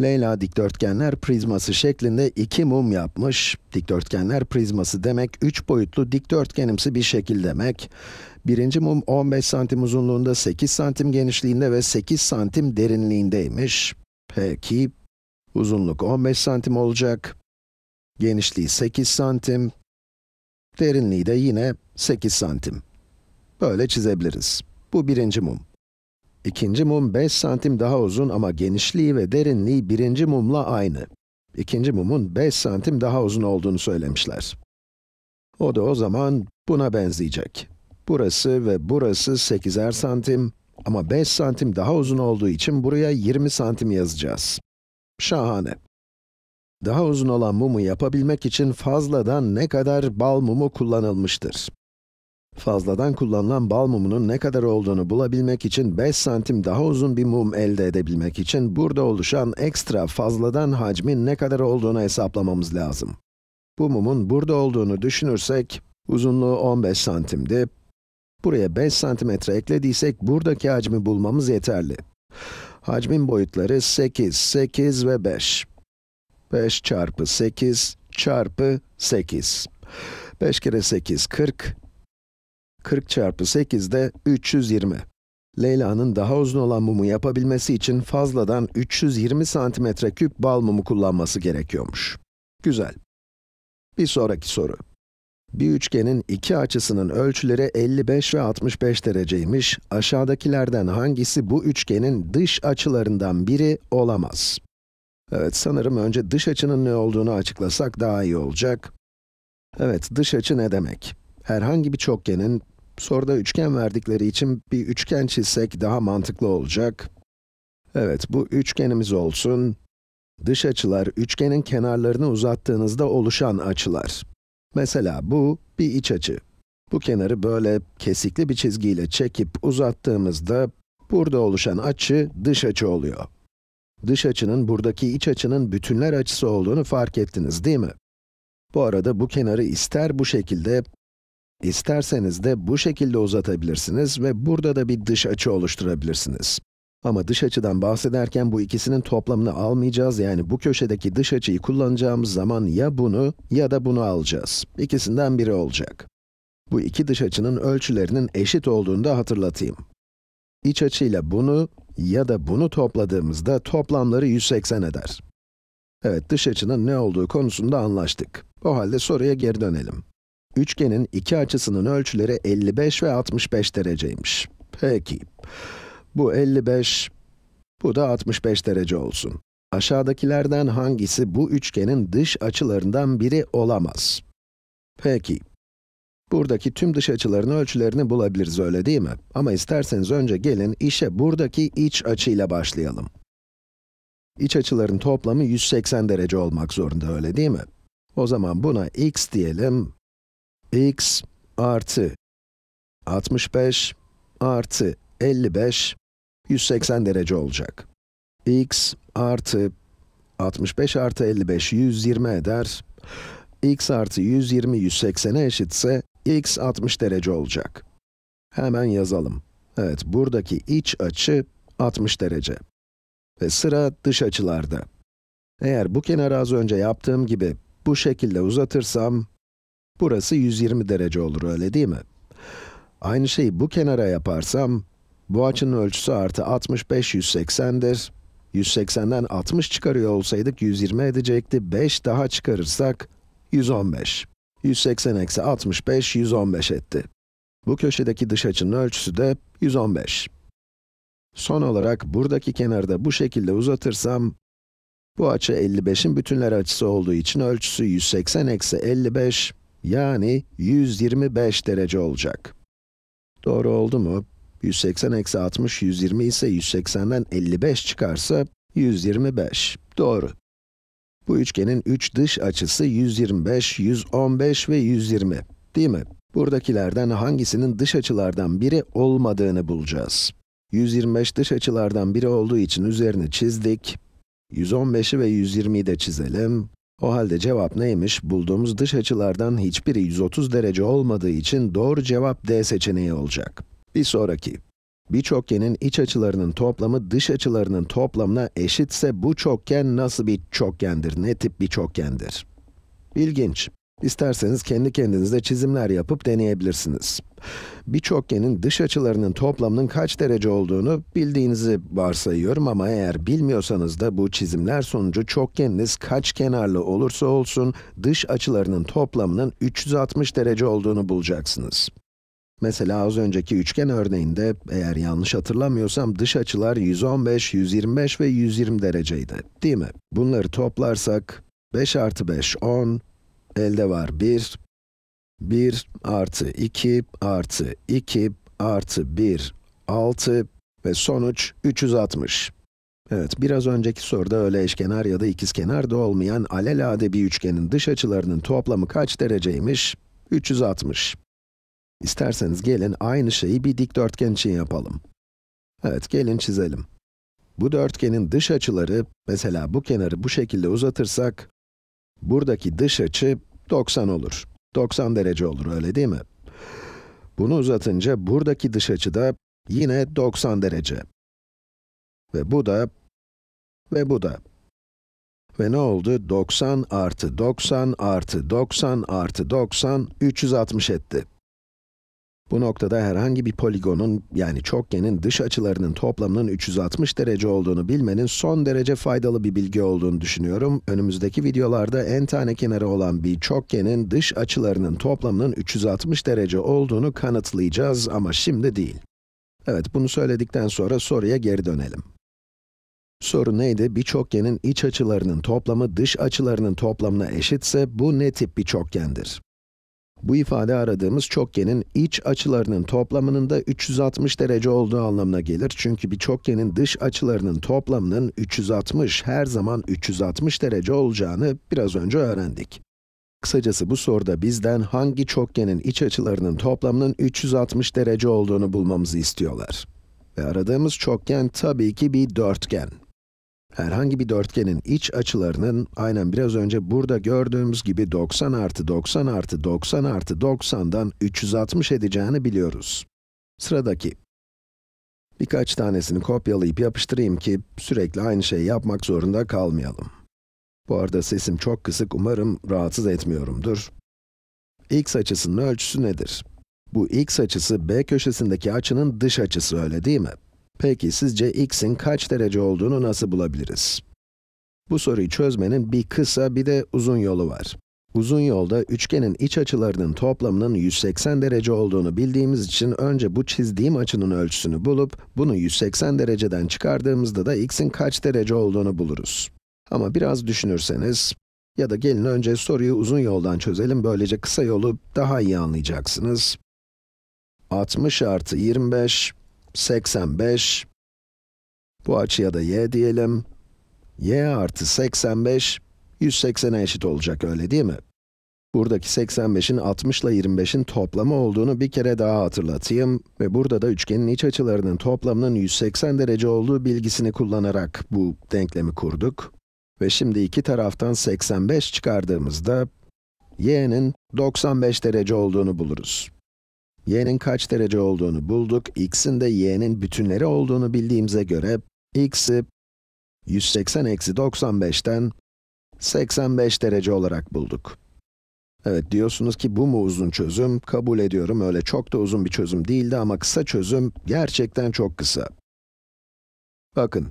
Leyla dikdörtgenler prizması şeklinde iki mum yapmış. Dikdörtgenler prizması demek, üç boyutlu dikdörtgenimsi bir şekil demek. Birinci mum 15 santim uzunluğunda, 8 santim genişliğinde ve 8 santim derinliğindeymiş. Peki, uzunluk 15 santim olacak, genişliği 8 santim, derinliği de yine 8 santim. Böyle çizebiliriz. Bu birinci mum. İkinci mum 5 santim daha uzun ama genişliği ve derinliği birinci mumla aynı. İkinci mumun 5 santim daha uzun olduğunu söylemişler. O da o zaman buna benzeyecek. Burası ve burası 8'er santim ama 5 santim daha uzun olduğu için buraya 20 santim yazacağız. Şahane. Daha uzun olan mumu yapabilmek için fazladan ne kadar bal mumu kullanılmıştır? Fazladan kullanılan bal mumunun ne kadar olduğunu bulabilmek için 5 santim daha uzun bir mum elde edebilmek için burada oluşan ekstra fazladan hacmin ne kadar olduğunu hesaplamamız lazım. Bu mumun burada olduğunu düşünürsek, uzunluğu 15 santimdi. Buraya 5 santimetre eklediysek buradaki hacmi bulmamız yeterli. Hacmin boyutları 8, 8 ve 5. 5 çarpı 8 çarpı 8. 5 kere 8, 40. 40 çarpı 8 de 320. Leyla'nın daha uzun olan mumu yapabilmesi için fazladan 320 santimetre küp bal mumu kullanması gerekiyormuş. Güzel. Bir sonraki soru. Bir üçgenin iki açısının ölçüleri 55 ve 65 dereceymiş. Aşağıdakilerden hangisi bu üçgenin dış açılarından biri olamaz? Evet, sanırım önce dış açının ne olduğunu açıklasak daha iyi olacak. Evet, dış açı ne demek? Herhangi bir çokgenin Soruda üçgen verdikleri için bir üçgen çizsek daha mantıklı olacak. Evet, bu üçgenimiz olsun. Dış açılar, üçgenin kenarlarını uzattığınızda oluşan açılar. Mesela bu, bir iç açı. Bu kenarı böyle kesikli bir çizgiyle çekip uzattığımızda, burada oluşan açı dış açı oluyor. Dış açının buradaki iç açının bütünler açısı olduğunu fark ettiniz değil mi? Bu arada bu kenarı ister bu şekilde, İsterseniz de bu şekilde uzatabilirsiniz ve burada da bir dış açı oluşturabilirsiniz. Ama dış açıdan bahsederken bu ikisinin toplamını almayacağız. Yani bu köşedeki dış açıyı kullanacağımız zaman ya bunu ya da bunu alacağız. İkisinden biri olacak. Bu iki dış açının ölçülerinin eşit olduğunu da hatırlatayım. İç açıyla bunu ya da bunu topladığımızda toplamları 180 eder. Evet, dış açının ne olduğu konusunda anlaştık. O halde soruya geri dönelim. Üçgenin iki açısının ölçüleri 55 ve 65 dereceymiş. Peki. Bu 55, bu da 65 derece olsun. Aşağıdakilerden hangisi bu üçgenin dış açılarından biri olamaz? Peki. Buradaki tüm dış açıların ölçülerini bulabiliriz öyle değil mi? Ama isterseniz önce gelin işe buradaki iç açıyla başlayalım. İç açıların toplamı 180 derece olmak zorunda öyle değil mi? O zaman buna x diyelim x artı 65 artı 55 180 derece olacak. x artı 65 artı 55 120 eder. x artı 120 180'e eşitse x 60 derece olacak. Hemen yazalım. Evet, buradaki iç açı 60 derece. Ve sıra dış açılarda. Eğer bu kenarı az önce yaptığım gibi bu şekilde uzatırsam, Burası 120 derece olur öyle değil mi? Aynı şeyi bu kenara yaparsam, bu açının ölçüsü artı 65, 180'dir. 180'den 60 çıkarıyor olsaydık 120 edecekti. 5 daha çıkarırsak 115. 180 eksi 65, 115 etti. Bu köşedeki dış açının ölçüsü de 115. Son olarak buradaki kenarda bu şekilde uzatırsam, bu açı 55'in bütünler açısı olduğu için ölçüsü 180 eksi 55, yani 125 derece olacak. Doğru oldu mu? 180 eksi 60, 120 ise 180'den 55 çıkarsa 125. Doğru. Bu üçgenin 3 üç dış açısı 125, 115 ve 120. Değil mi? Buradakilerden hangisinin dış açılardan biri olmadığını bulacağız. 125 dış açılardan biri olduğu için üzerine çizdik. 115'i ve 120'yi de çizelim. O halde cevap neymiş? Bulduğumuz dış açılardan hiçbiri 130 derece olmadığı için doğru cevap D seçeneği olacak. Bir sonraki. Bir çokgenin iç açılarının toplamı dış açılarının toplamına eşitse bu çokgen nasıl bir çokgendir? Ne tip bir çokgendir? İlginç. İsterseniz kendi kendinize çizimler yapıp deneyebilirsiniz bir çokgenin dış açılarının toplamının kaç derece olduğunu bildiğinizi varsayıyorum ama eğer bilmiyorsanız da bu çizimler sonucu çokgeniniz kaç kenarlı olursa olsun dış açılarının toplamının 360 derece olduğunu bulacaksınız. Mesela az önceki üçgen örneğinde, eğer yanlış hatırlamıyorsam dış açılar 115, 125 ve 120 dereceydi, değil mi? Bunları toplarsak, 5 artı 5, 10, elde var 1, 1 artı 2 artı 2 artı 1, 6 ve sonuç 360. Evet, biraz önceki soruda öyle eşkenar ya da ikizkenar da olmayan alelade bir üçgenin dış açılarının toplamı kaç dereceymiş? 360. İsterseniz gelin aynı şeyi bir dikdörtgen için yapalım. Evet, gelin çizelim. Bu dörtgenin dış açıları, mesela bu kenarı bu şekilde uzatırsak, buradaki dış açı 90 olur. 90 derece olur, öyle değil mi? Bunu uzatınca buradaki dış açı da yine 90 derece. Ve bu da, ve bu da. Ve ne oldu? 90 artı 90 artı 90 artı 90, 360 etti. Bu noktada herhangi bir poligonun, yani çokgenin dış açılarının toplamının 360 derece olduğunu bilmenin son derece faydalı bir bilgi olduğunu düşünüyorum. Önümüzdeki videolarda en tane kenarı olan bir çokgenin dış açılarının toplamının 360 derece olduğunu kanıtlayacağız ama şimdi değil. Evet, bunu söyledikten sonra soruya geri dönelim. Soru neydi? Bir çokgenin iç açılarının toplamı dış açılarının toplamına eşitse bu ne tip bir çokgendir? Bu ifade aradığımız çokgenin iç açılarının toplamının da 360 derece olduğu anlamına gelir. Çünkü bir çokgenin dış açılarının toplamının 360 her zaman 360 derece olacağını biraz önce öğrendik. Kısacası bu soruda bizden hangi çokgenin iç açılarının toplamının 360 derece olduğunu bulmamızı istiyorlar. Ve aradığımız çokgen tabii ki bir dörtgen. Herhangi bir dörtgenin iç açılarının, aynen biraz önce burada gördüğümüz gibi 90 artı 90 artı 90 artı 90'dan 360 edeceğini biliyoruz. Sıradaki. Birkaç tanesini kopyalayıp yapıştırayım ki sürekli aynı şeyi yapmak zorunda kalmayalım. Bu arada sesim çok kısık, umarım rahatsız etmiyorumdur. x açısının ölçüsü nedir? Bu x açısı, b köşesindeki açının dış açısı öyle değil mi? Peki sizce x'in kaç derece olduğunu nasıl bulabiliriz? Bu soruyu çözmenin bir kısa bir de uzun yolu var. Uzun yolda üçgenin iç açılarının toplamının 180 derece olduğunu bildiğimiz için önce bu çizdiğim açının ölçüsünü bulup bunu 180 dereceden çıkardığımızda da x'in kaç derece olduğunu buluruz. Ama biraz düşünürseniz ya da gelin önce soruyu uzun yoldan çözelim böylece kısa yolu daha iyi anlayacaksınız. 60 artı 25 85, bu açıya da y diyelim, y artı 85, 180'e eşit olacak öyle değil mi? Buradaki 85'in 60 ile 25'in toplamı olduğunu bir kere daha hatırlatayım ve burada da üçgenin iç açılarının toplamının 180 derece olduğu bilgisini kullanarak bu denklemi kurduk. Ve şimdi iki taraftan 85 çıkardığımızda y'nin 95 derece olduğunu buluruz y'nin kaç derece olduğunu bulduk, x'in de y'nin bütünleri olduğunu bildiğimize göre, x'i 180 eksi 95'ten 85 derece olarak bulduk. Evet, diyorsunuz ki bu mu uzun çözüm? Kabul ediyorum, öyle çok da uzun bir çözüm değildi ama kısa çözüm gerçekten çok kısa. Bakın,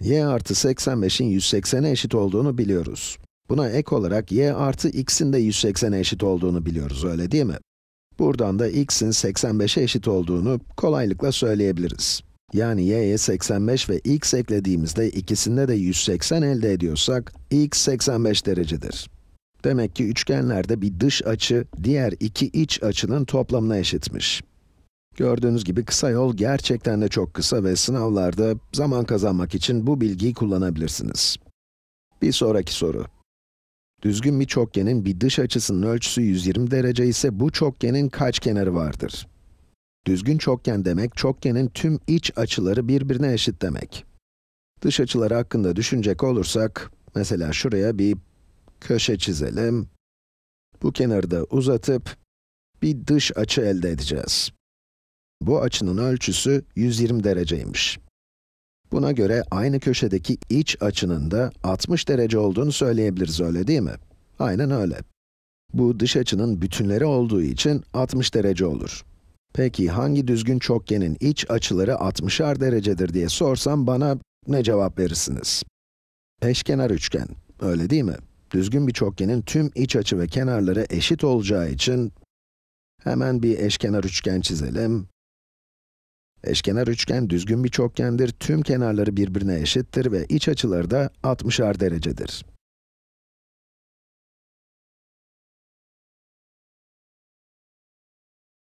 y artı 85'in 180'e eşit olduğunu biliyoruz. Buna ek olarak y artı x'in de 180'e eşit olduğunu biliyoruz, öyle değil mi? Buradan da x'in 85'e eşit olduğunu kolaylıkla söyleyebiliriz. Yani y'ye 85 ve x eklediğimizde ikisinde de 180 elde ediyorsak, x 85 derecedir. Demek ki üçgenlerde bir dış açı, diğer iki iç açının toplamına eşitmiş. Gördüğünüz gibi kısa yol gerçekten de çok kısa ve sınavlarda zaman kazanmak için bu bilgiyi kullanabilirsiniz. Bir sonraki soru. Düzgün bir çokgenin bir dış açısının ölçüsü 120 derece ise bu çokgenin kaç kenarı vardır? Düzgün çokgen demek, çokgenin tüm iç açıları birbirine eşit demek. Dış açıları hakkında düşünecek olursak, mesela şuraya bir köşe çizelim. Bu kenarı da uzatıp, bir dış açı elde edeceğiz. Bu açının ölçüsü 120 dereceymiş. Buna göre aynı köşedeki iç açının da 60 derece olduğunu söyleyebiliriz öyle değil mi? Aynen öyle. Bu dış açının bütünleri olduğu için 60 derece olur. Peki hangi düzgün çokgenin iç açıları 60'ar derecedir diye sorsam bana ne cevap verirsiniz? Eşkenar üçgen, öyle değil mi? Düzgün bir çokgenin tüm iç açı ve kenarları eşit olacağı için hemen bir eşkenar üçgen çizelim. Eşkenar üçgen düzgün bir çokgendir, tüm kenarları birbirine eşittir ve iç açıları da 60'ar derecedir.